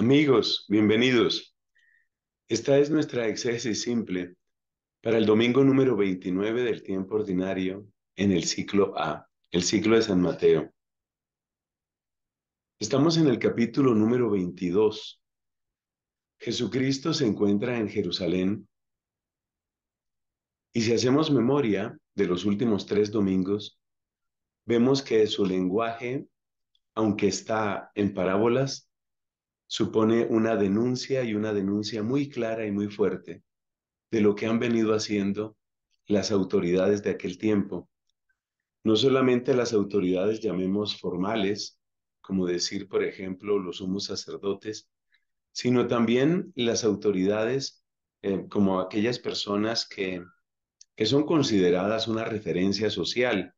Amigos, bienvenidos. Esta es nuestra exégesis simple para el domingo número 29 del tiempo ordinario en el ciclo A, el ciclo de San Mateo. Estamos en el capítulo número 22. Jesucristo se encuentra en Jerusalén y si hacemos memoria de los últimos tres domingos, vemos que su lenguaje, aunque está en parábolas, supone una denuncia y una denuncia muy clara y muy fuerte de lo que han venido haciendo las autoridades de aquel tiempo. No solamente las autoridades, llamemos formales, como decir, por ejemplo, los sumos sacerdotes, sino también las autoridades eh, como aquellas personas que, que son consideradas una referencia social,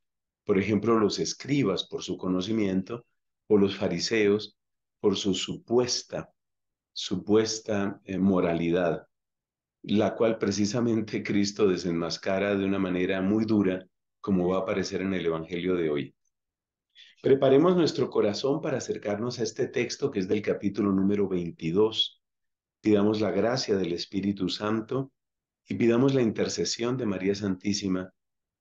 por ejemplo, los escribas por su conocimiento o los fariseos, por su supuesta, supuesta eh, moralidad, la cual precisamente Cristo desenmascara de una manera muy dura, como va a aparecer en el Evangelio de hoy. Preparemos nuestro corazón para acercarnos a este texto que es del capítulo número 22. Pidamos la gracia del Espíritu Santo y pidamos la intercesión de María Santísima,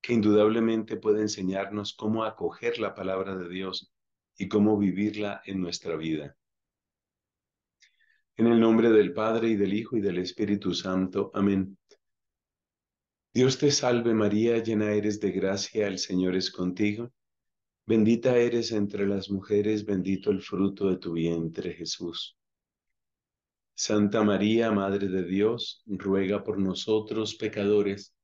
que indudablemente puede enseñarnos cómo acoger la palabra de Dios y cómo vivirla en nuestra vida. En el nombre del Padre y del Hijo y del Espíritu Santo. Amén. Dios te salve María, llena eres de gracia, el Señor es contigo. Bendita eres entre las mujeres, bendito el fruto de tu vientre Jesús. Santa María, Madre de Dios, ruega por nosotros pecadores,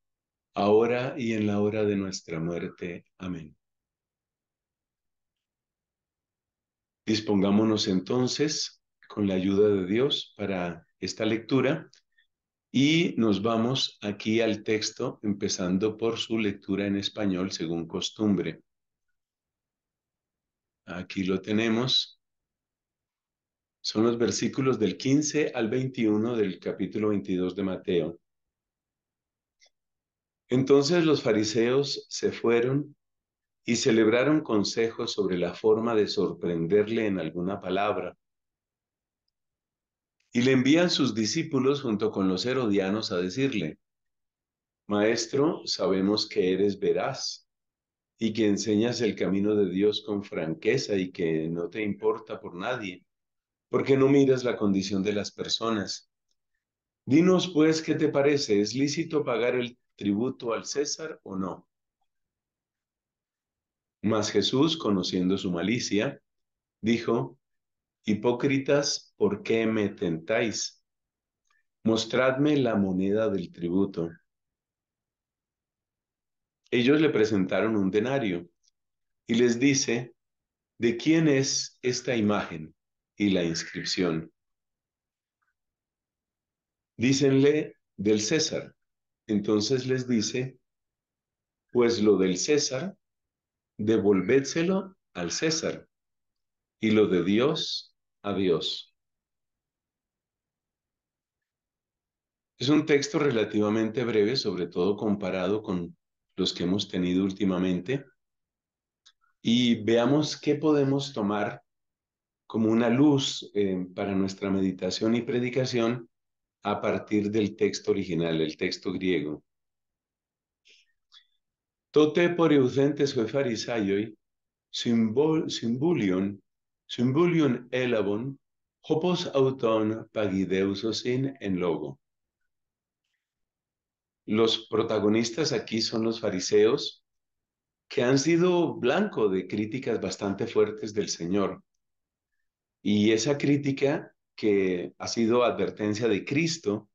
ahora y en la hora de nuestra muerte. Amén. Dispongámonos entonces con la ayuda de Dios para esta lectura y nos vamos aquí al texto, empezando por su lectura en español según costumbre. Aquí lo tenemos. Son los versículos del 15 al 21 del capítulo 22 de Mateo. Entonces los fariseos se fueron y celebraron consejos sobre la forma de sorprenderle en alguna palabra. Y le envían sus discípulos junto con los herodianos a decirle, Maestro, sabemos que eres veraz y que enseñas el camino de Dios con franqueza y que no te importa por nadie, porque no miras la condición de las personas. Dinos pues, ¿qué te parece? ¿Es lícito pagar el tributo al César o no? Mas Jesús, conociendo su malicia, dijo, Hipócritas, ¿por qué me tentáis? Mostradme la moneda del tributo. Ellos le presentaron un denario y les dice, ¿de quién es esta imagen y la inscripción? Dícenle, del César. Entonces les dice, pues lo del César devolvédselo al César y lo de Dios a Dios. Es un texto relativamente breve, sobre todo comparado con los que hemos tenido últimamente, y veamos qué podemos tomar como una luz eh, para nuestra meditación y predicación a partir del texto original, el texto griego. Los protagonistas aquí son los fariseos, que han sido blanco de críticas bastante fuertes del Señor. Y esa crítica que ha sido advertencia de Cristo,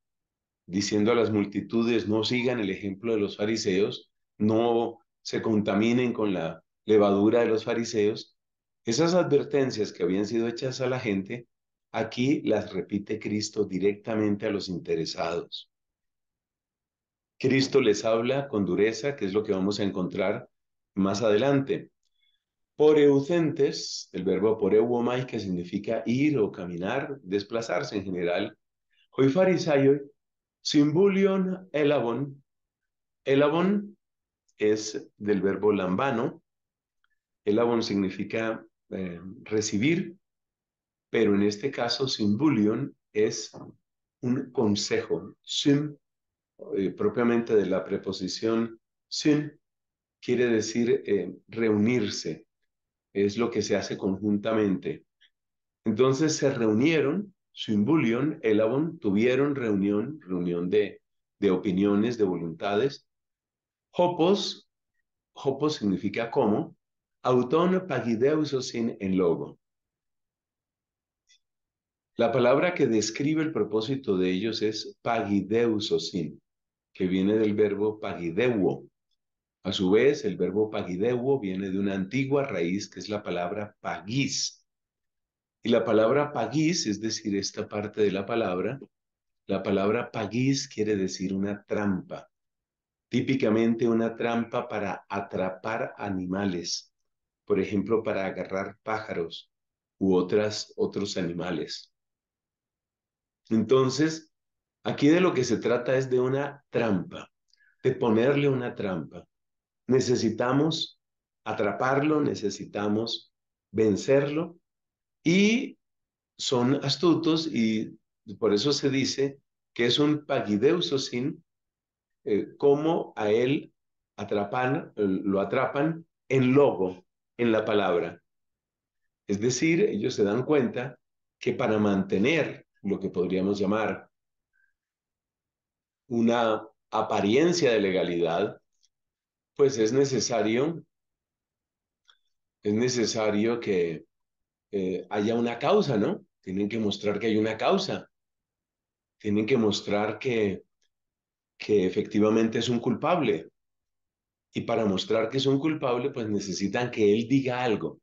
diciendo a las multitudes, no sigan el ejemplo de los fariseos, no se contaminen con la levadura de los fariseos, esas advertencias que habían sido hechas a la gente, aquí las repite Cristo directamente a los interesados. Cristo les habla con dureza, que es lo que vamos a encontrar más adelante. Por eucentes, el verbo por poreuomai, que significa ir o caminar, desplazarse en general, Hoy farisaioi, simbulion elabon. Elabon es del verbo lambano. El significa eh, recibir, pero en este caso simbulion es un consejo. Sim, eh, propiamente de la preposición sim, quiere decir eh, reunirse. Es lo que se hace conjuntamente. Entonces se reunieron, simbulion el tuvieron reunión, reunión de, de opiniones, de voluntades, Hopos, hopos significa como, autón pagideusosin en logo. La palabra que describe el propósito de ellos es pagideusosin, que viene del verbo pagideuo. A su vez, el verbo pagideuo viene de una antigua raíz que es la palabra pagis. Y la palabra pagis, es decir, esta parte de la palabra, la palabra pagis quiere decir una trampa típicamente una trampa para atrapar animales, por ejemplo, para agarrar pájaros u otras, otros animales. Entonces, aquí de lo que se trata es de una trampa, de ponerle una trampa. Necesitamos atraparlo, necesitamos vencerlo y son astutos y por eso se dice que es un pagideuso eh, cómo a él eh, lo atrapan en logo, en la palabra. Es decir, ellos se dan cuenta que para mantener lo que podríamos llamar una apariencia de legalidad, pues es necesario, es necesario que eh, haya una causa, ¿no? Tienen que mostrar que hay una causa. Tienen que mostrar que que efectivamente es un culpable. Y para mostrar que es un culpable, pues necesitan que él diga algo.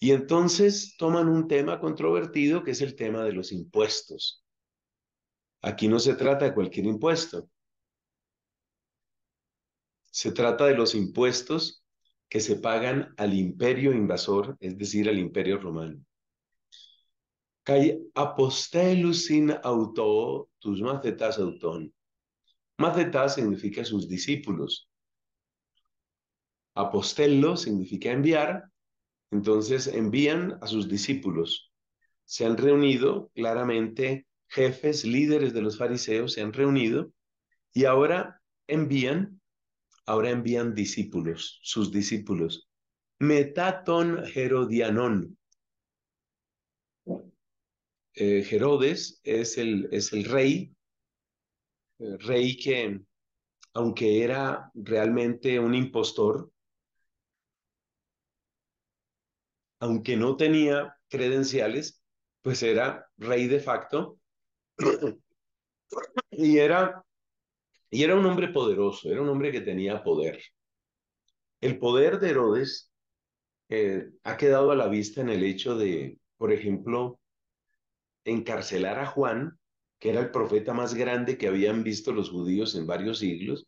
Y entonces toman un tema controvertido que es el tema de los impuestos. Aquí no se trata de cualquier impuesto. Se trata de los impuestos que se pagan al imperio invasor, es decir, al imperio romano. apostelus auto, tus macetas auton. Matetá significa sus discípulos. Apostello significa enviar, entonces envían a sus discípulos. Se han reunido claramente jefes, líderes de los fariseos, se han reunido y ahora envían, ahora envían discípulos, sus discípulos. Metaton Herodianon. Eh, Herodes es el, es el rey eh, rey que, aunque era realmente un impostor, aunque no tenía credenciales, pues era rey de facto y era, y era un hombre poderoso, era un hombre que tenía poder. El poder de Herodes eh, ha quedado a la vista en el hecho de, por ejemplo, encarcelar a Juan que era el profeta más grande que habían visto los judíos en varios siglos,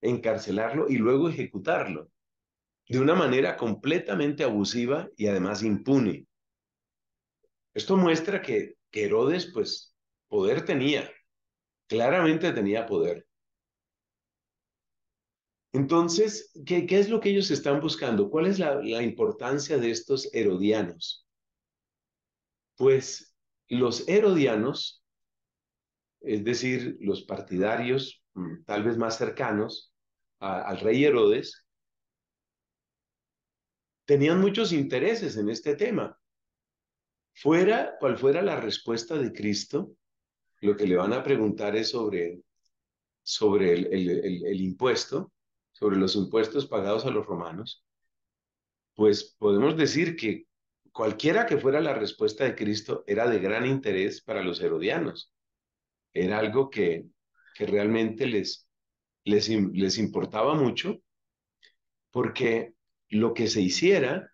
encarcelarlo y luego ejecutarlo de una manera completamente abusiva y además impune. Esto muestra que, Herodes, pues, poder tenía, claramente tenía poder. Entonces, ¿qué, es lo que ellos están buscando? ¿Cuál es la, la importancia de estos herodianos? Pues los herodianos es decir, los partidarios mm, tal vez más cercanos al rey Herodes, tenían muchos intereses en este tema. Fuera cual fuera la respuesta de Cristo, lo que le van a preguntar es sobre, sobre el impuesto, sobre los impuestos pagados a los romanos, pues podemos decir que cualquiera que fuera la respuesta de Cristo era de gran interés para los herodianos era algo que, que realmente les, les, importaba mucho, porque lo que se hiciera,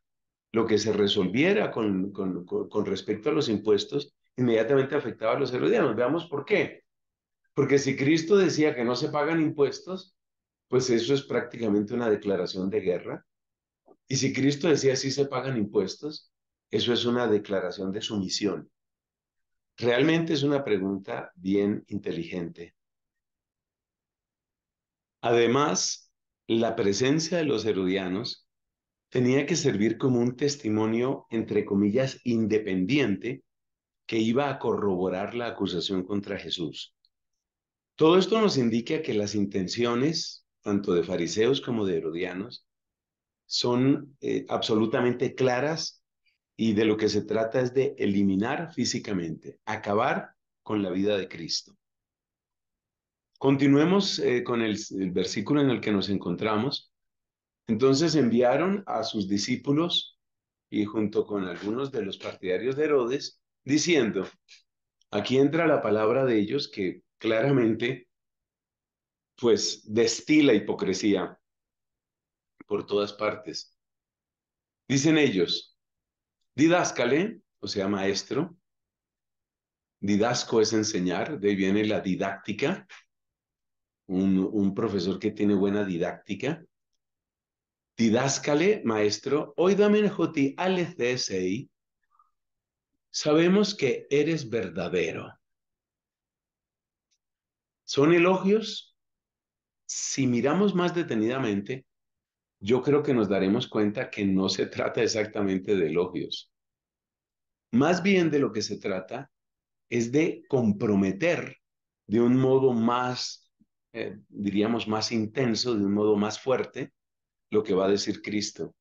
lo que se resolviera con, con, respecto a los impuestos, inmediatamente afectaba a los herodianos. Veamos por qué. Porque si Cristo decía que no se pagan impuestos, pues eso es prácticamente una declaración de guerra. Y si Cristo decía sí se pagan impuestos, eso es una declaración de sumisión. Realmente es una pregunta bien inteligente. Además, la presencia de los herodianos tenía que servir como un testimonio, entre comillas, independiente que iba a corroborar la acusación contra Jesús. Todo esto nos indica que las intenciones, tanto de fariseos como de herodianos, son eh, absolutamente claras y de lo que se trata es de eliminar físicamente, acabar con la vida de Cristo. Continuemos eh, con el, el versículo en el que nos encontramos. Entonces enviaron a sus discípulos y junto con algunos de los partidarios de Herodes, diciendo, aquí entra la palabra de ellos que claramente pues destila hipocresía por todas partes. Dicen ellos, Didáscale, o sea, maestro. Didasco es enseñar, de ahí viene la didáctica. Un, profesor que tiene buena didáctica. Didáscale, maestro, oídame joti ales Sabemos que eres verdadero. ¿Son elogios? Si miramos más detenidamente, yo creo que nos daremos cuenta que no se trata exactamente de elogios. Más bien de lo que se trata es de comprometer de un modo más, eh, diríamos, más intenso, de un modo más fuerte, lo que va a decir Cristo.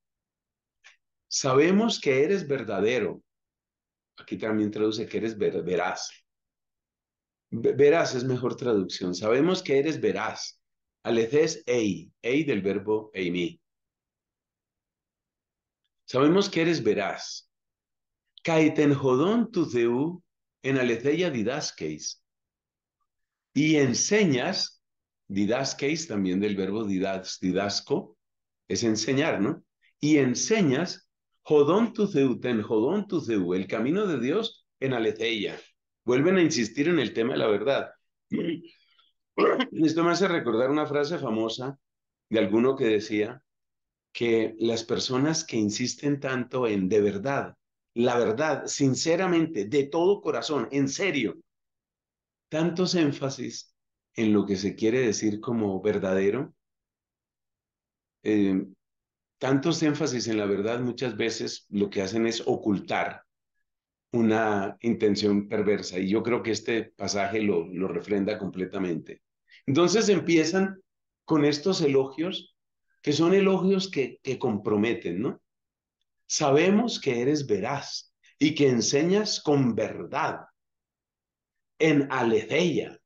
Sabemos que eres verdadero. Aquí también traduce que eres veraz. Veraz es mejor traducción. Sabemos que eres veraz. Aleces ei, ei del verbo eimi. Sabemos que eres veraz. Caiten jodón tu zeú en aletheia didaskeis. Y enseñas, didasqueis también del verbo didas, didasco, es enseñar, ¿no? Y enseñas, jodón tu zeú, ten jodón tu el camino de Dios en aletheia. Vuelven a insistir en el tema de la verdad. Esto me hace recordar una frase famosa de alguno que decía, que las personas que insisten tanto en de verdad, la verdad, sinceramente, de todo corazón, en serio, tantos énfasis en lo que se quiere decir como verdadero, eh, tantos énfasis en la verdad muchas veces lo que hacen es ocultar una intención perversa y yo creo que este pasaje lo, lo refrenda completamente. Entonces empiezan con estos elogios que son elogios que, que comprometen, ¿no? Sabemos que eres veraz y que enseñas con verdad. En aletheia.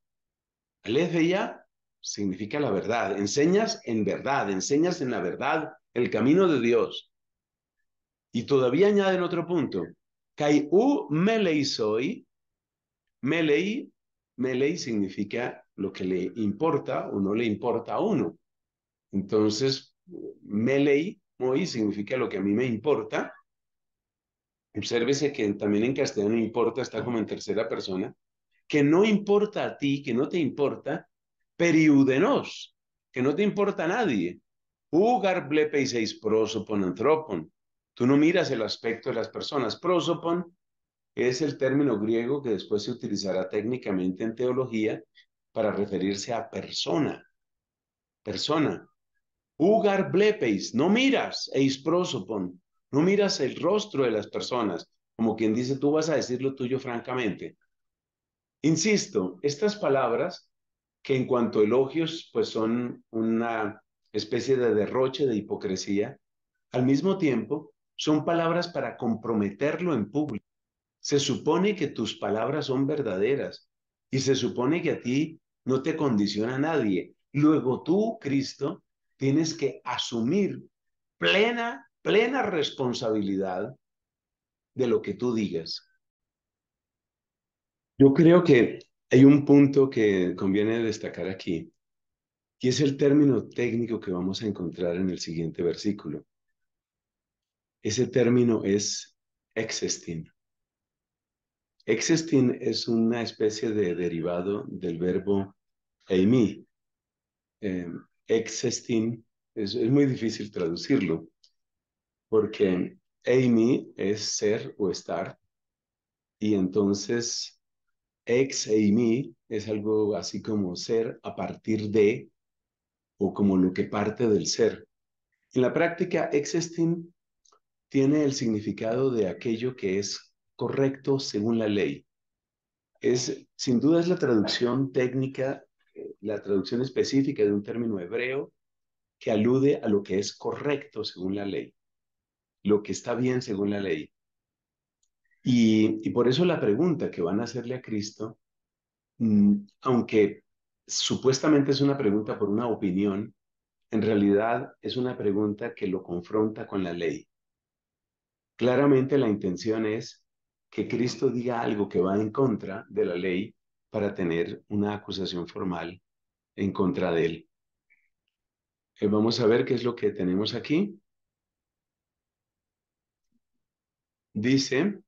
Aletheia significa la verdad. Enseñas en verdad, enseñas en la verdad el camino de Dios. Y todavía añaden otro punto. Kai u melei soy. Melei, melei significa lo que le importa o no le importa a uno. Entonces, melei, moi, significa lo que a mí me importa. Obsérvese que también en castellano importa está como en tercera persona. Que no importa a ti, que no te importa, periúdenos, que no te importa a nadie. Ugar blepeiseis prosopon antropon. Tú no miras el aspecto de las personas. Prosopon es el término griego que después se utilizará técnicamente en teología para referirse a persona. Persona. Ugar blepeis, no miras, eis prosopon, no miras el rostro de las personas, como quien dice, tú vas a decir lo tuyo francamente. Insisto, estas palabras, que en cuanto a elogios, pues son una especie de derroche de hipocresía, al mismo tiempo son palabras para comprometerlo en público. Se supone que tus palabras son verdaderas y se supone que a ti no te condiciona nadie. Luego tú, Cristo, tienes que asumir plena, plena responsabilidad de lo que tú digas. Yo creo que hay un punto que conviene destacar aquí, y es el término técnico que vamos a encontrar en el siguiente versículo. Ese término es existing. Existing es una especie de derivado del verbo eimi, em, existing, es, muy difícil traducirlo, porque Amy es ser o estar, y entonces ex Amy es algo así como ser a partir de, o como lo que parte del ser. En la práctica, existing tiene el significado de aquello que es correcto según la ley. Es, sin duda es la traducción técnica la traducción específica de un término hebreo que alude a lo que es correcto según la ley, lo que está bien según la ley. Y, y por eso la pregunta que van a hacerle a Cristo, mm, aunque supuestamente es una pregunta por una opinión, en realidad es una pregunta que lo confronta con la ley. Claramente la intención es que Cristo diga algo que va en contra de la ley para tener una acusación formal en contra de él. Eh, vamos a ver qué es lo que tenemos aquí. Dice,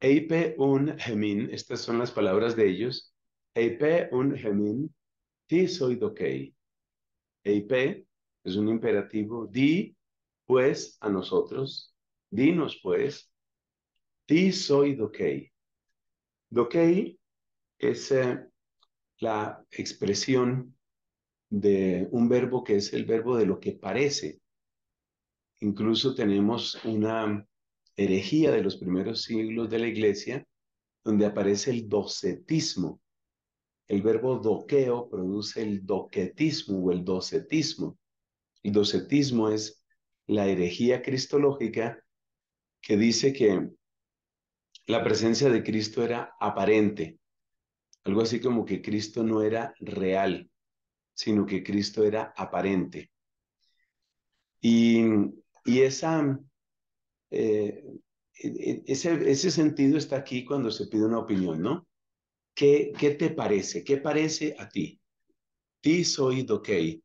Eipe un Gemin. estas son las palabras de ellos, Eipe un gemin, ti soy dokei. Eipe es un imperativo, di pues a nosotros, dinos pues, ti soy dokei. Dokei es la expresión de un verbo que es el verbo de lo que parece. Incluso tenemos una herejía de los primeros siglos de la iglesia donde aparece el docetismo. El verbo doqueo produce el doquetismo o el docetismo. El docetismo es la herejía cristológica que dice que la presencia de Cristo era aparente, algo así como que Cristo no era real, sino que Cristo era aparente. Y, eh, e, e, ese, ese, sentido está aquí cuando se pide una opinión, ¿no? ¿Qué, qué te parece? ¿Qué parece a ti? Ti soy dokei.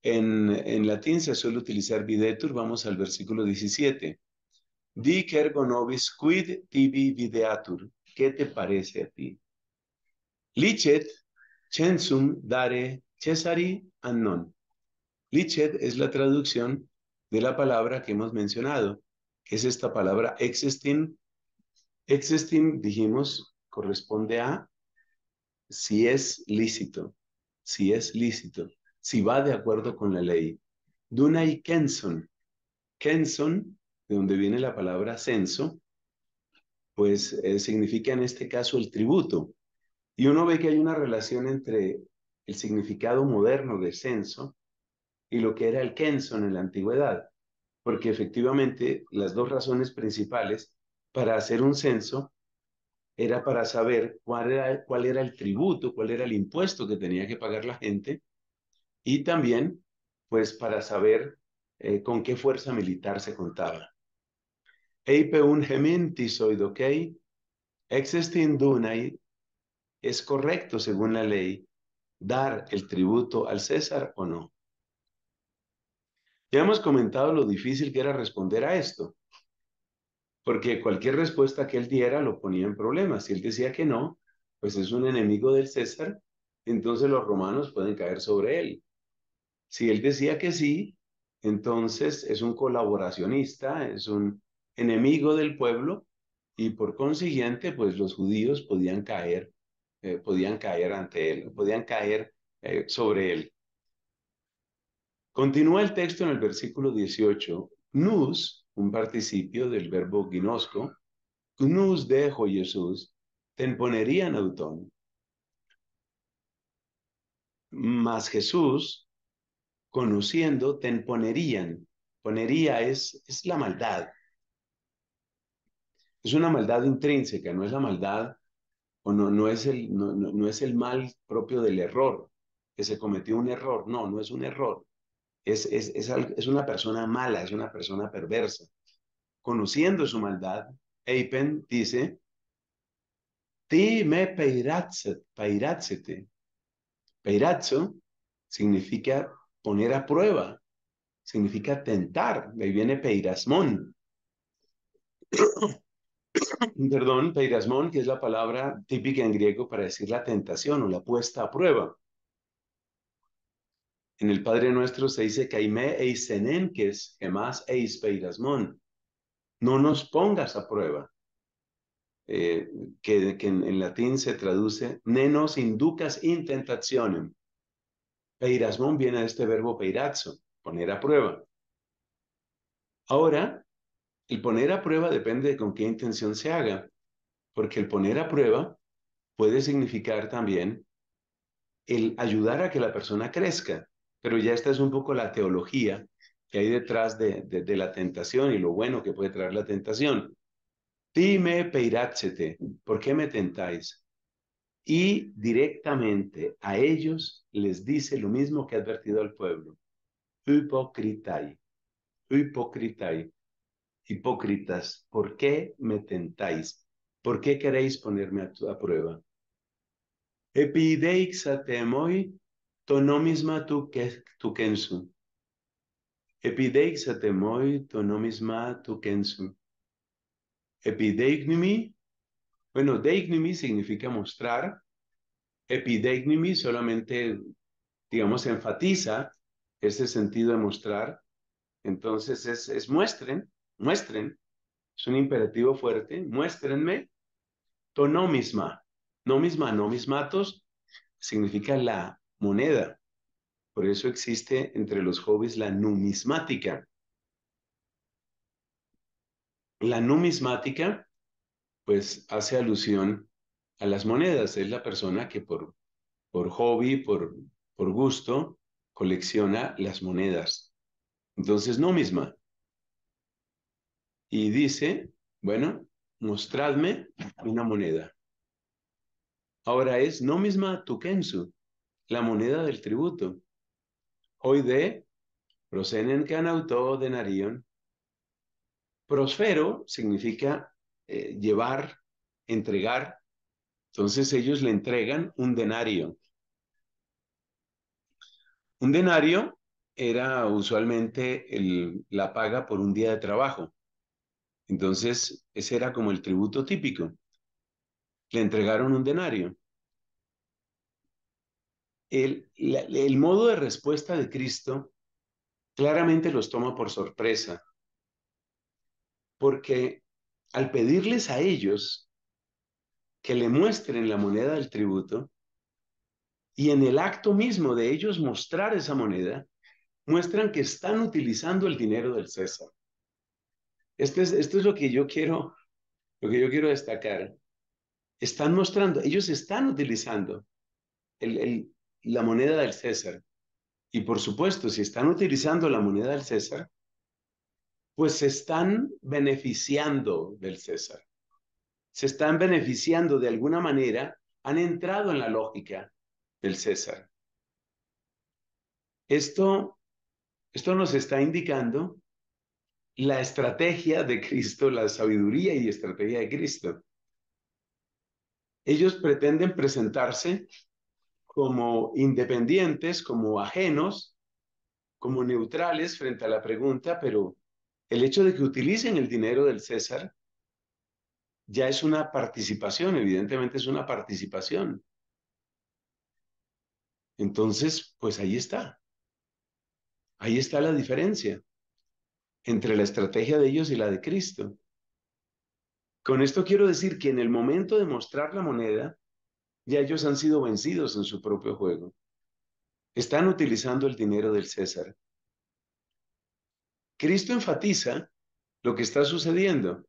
En, en latín se suele utilizar videtur, vamos al versículo 17. Di ergo nobis quid tibi videatur. ¿Qué te parece a ti? Lichet, censum dare cesari annon. Lichet es la traducción de la palabra que hemos mencionado, que es esta palabra existing. Existing, dijimos, corresponde a si es lícito, si es lícito, si va de acuerdo con la ley. Duna y Kenson. Kenson, de donde viene la palabra censo, pues eh, significa en este caso el tributo. Y uno ve que hay una relación entre el significado moderno de censo y lo que era el Kenson en la antigüedad, porque efectivamente las dos razones principales para hacer un censo era para saber cuál era, el tributo, cuál era el impuesto que tenía que pagar la gente y también pues para saber eh, con qué fuerza militar se contaba. Eipe un gementis oidokei, ¿Es correcto, según la ley, dar el tributo al César o no? Ya hemos comentado lo difícil que era responder a esto, porque cualquier respuesta que él diera lo ponía en problemas. Si él decía que no, pues es un enemigo del César, entonces los romanos pueden caer sobre él. Si él decía que sí, entonces es un colaboracionista, es un enemigo del pueblo y por consiguiente, pues los judíos podían caer eh, podían caer ante él, podían caer eh, sobre él. Continúa el texto en el versículo 18. Nous, un participio del verbo ginosco, Nus dejo Jesús, te en autón. Mas Jesús, conociendo, ponerían. Ponería es, es la maldad. Es una maldad intrínseca, no es la maldad no, no, es el, no, es el mal propio del error, que se cometió un error, no, no es un error, es, es, una persona mala, es una persona perversa. Conociendo su maldad, Eipen dice, ti me peiratzete. significa poner a prueba, significa tentar, de ahí viene peirasmón perdón, peirasmón, que es la palabra típica en griego para decir la tentación o la puesta a prueba. En el Padre Nuestro se dice caime que más eis peirasmón. No nos pongas a prueba. Eh, que, en, latín se traduce nos inducas in tentationem. Peirasmón viene de este verbo peirazo, poner a prueba. Ahora, el poner a prueba depende de con qué intención se haga, porque el poner a prueba puede significar también el ayudar a que la persona crezca, pero ya esta es un poco la teología que hay detrás de, la tentación y lo bueno que puede traer la tentación. Dime peiráchete, ¿por qué me tentáis? Y directamente a ellos les dice lo mismo que ha advertido al pueblo. Hipocritai, hipocritai. Hipócritas, ¿por qué me tentáis? ¿Por qué queréis ponerme a, prueba? a prueba? Epideixatemoi tonomisma tu, tu kensu. Epideixatemoi tonomisma tu kensu. Epideignimi, bueno, deignimi significa mostrar. Epideignimi solamente, digamos, enfatiza ese sentido de mostrar. Entonces es, es muestren, muestren, es un imperativo fuerte, muéstrenme, tonomisma, nomisma, mismatos, significa la moneda. Por eso existe entre los hobbies la numismática. La numismática, pues, hace alusión a las monedas. Es la persona que por, por hobby, por, por gusto, colecciona las monedas. Entonces, numisma, y dice, bueno, mostradme una moneda. Ahora es no misma tukensu, la moneda del tributo. Hoy de prosenen canauto de Narion. Prosfero significa eh, llevar, entregar. Entonces ellos le entregan un denario. Un denario era usualmente la paga por un día de trabajo. Entonces, ese era como el tributo típico. Le entregaron un denario. El, el modo de respuesta de Cristo claramente los toma por sorpresa, porque al pedirles a ellos que le muestren la moneda del tributo, y en el acto mismo de ellos mostrar esa moneda, muestran que están utilizando el dinero del César. Esto es, lo que yo quiero, lo que yo quiero destacar. Están mostrando, ellos están utilizando el, la moneda del César. Y por supuesto, si están utilizando la moneda del César, pues se están beneficiando del César. Se están beneficiando de alguna manera, han entrado en la lógica del César. Esto, esto nos está indicando la estrategia de Cristo, la sabiduría y estrategia de Cristo. Ellos pretenden presentarse como independientes, como ajenos, como neutrales frente a la pregunta, pero el hecho de que utilicen el dinero del César ya es una participación, evidentemente es una participación. Entonces, pues ahí está. Ahí está la diferencia entre la estrategia de ellos y la de Cristo. Con esto quiero decir que en el momento de mostrar la moneda, ya ellos han sido vencidos en su propio juego. Están utilizando el dinero del César. Cristo enfatiza lo que está sucediendo.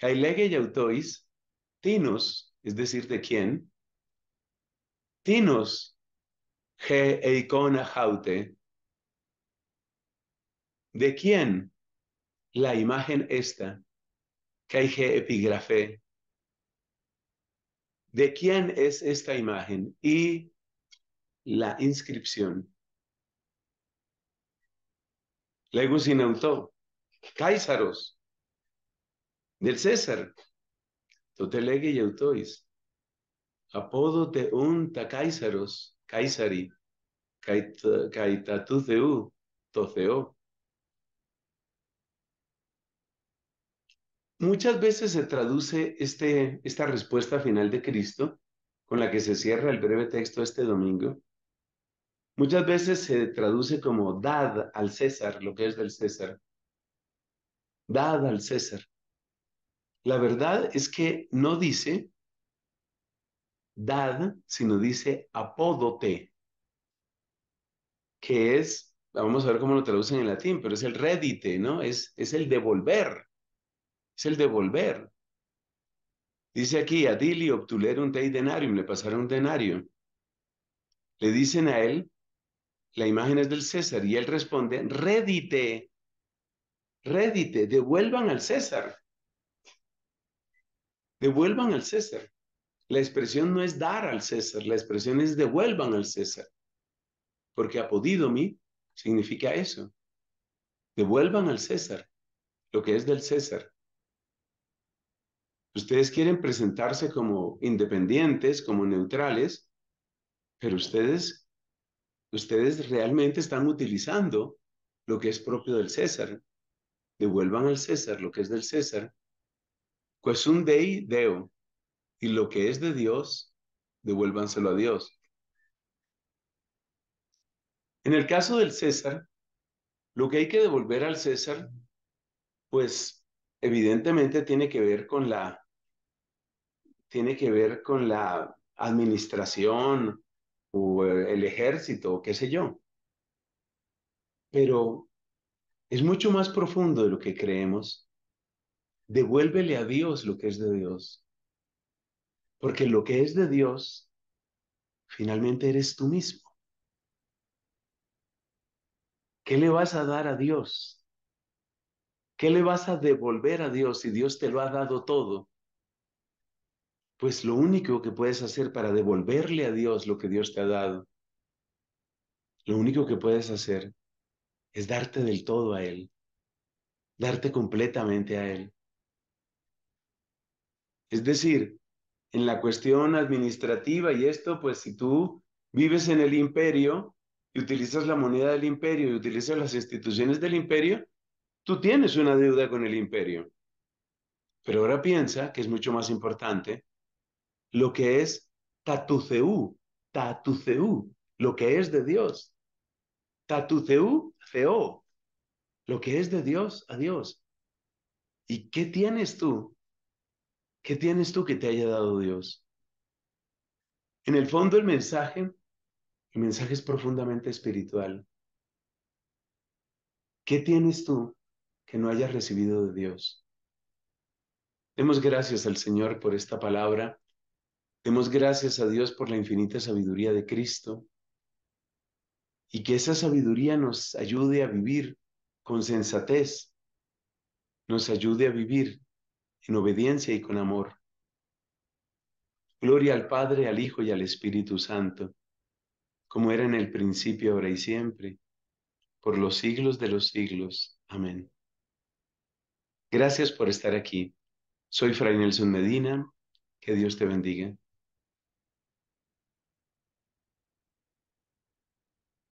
y autois, tinos, es decir, de quién, tinos, ge eikona de quién, la imagen esta que hay ¿De quién es esta imagen? Y la inscripción. Luego se inautó, del César, Totelegue y Autois, apodo de un tu Caisari, Caitatu Toceo, Muchas veces se traduce este, esta respuesta final de Cristo, con la que se cierra el breve texto este domingo, muchas veces se traduce como dad al César lo que es del César. Dad al César. La verdad es que no dice dad, sino dice apódote, que es, vamos a ver cómo lo traducen en latín, pero es el redite, ¿no? Es, es el devolver es el devolver. Dice aquí, a Dili un tei denarium, le pasaron un denario. Le dicen a él, la imagen es del César, y él responde, redite, redite, devuelvan al César. Devuelvan al César. La expresión no es dar al César, la expresión es devuelvan al César. Porque apodidomi significa eso. Devuelvan al César lo que es del César. Ustedes quieren presentarse como independientes, como neutrales, pero ustedes, ustedes realmente están utilizando lo que es propio del César. Devuelvan al César lo que es del César. Pues un dei deo. Y lo que es de Dios, devuélvanselo a Dios. En el caso del César, lo que hay que devolver al César, pues evidentemente tiene que ver con la tiene que ver con la administración o eh, el ejército, o qué sé yo. Pero es mucho más profundo de lo que creemos. Devuélvele a Dios lo que es de Dios. Porque lo que es de Dios, finalmente eres tú mismo. ¿Qué le vas a dar a Dios? ¿Qué le vas a devolver a Dios si Dios te lo ha dado todo? pues lo único que puedes hacer para devolverle a Dios lo que Dios te ha dado, lo único que puedes hacer es darte del todo a Él, darte completamente a Él. Es decir, en la cuestión administrativa y esto, pues si tú vives en el imperio y utilizas la moneda del imperio y utilizas las instituciones del imperio, tú tienes una deuda con el imperio. Pero ahora piensa que es mucho más importante lo que es tatuceú, tatuceú, lo que es de Dios. Tatuceú, ceó, lo que es de Dios a Dios. ¿Y qué tienes tú? ¿Qué tienes tú que te haya dado Dios? En el fondo el mensaje, el mensaje es profundamente espiritual. ¿Qué tienes tú que no hayas recibido de Dios? Demos gracias al Señor por esta palabra Demos gracias a Dios por la infinita sabiduría de Cristo y que esa sabiduría nos ayude a vivir con sensatez, nos ayude a vivir en obediencia y con amor. Gloria al Padre, al Hijo y al Espíritu Santo, como era en el principio, ahora y siempre, por los siglos de los siglos. Amén. Gracias por estar aquí. Soy Fray Nelson Medina. Que Dios te bendiga.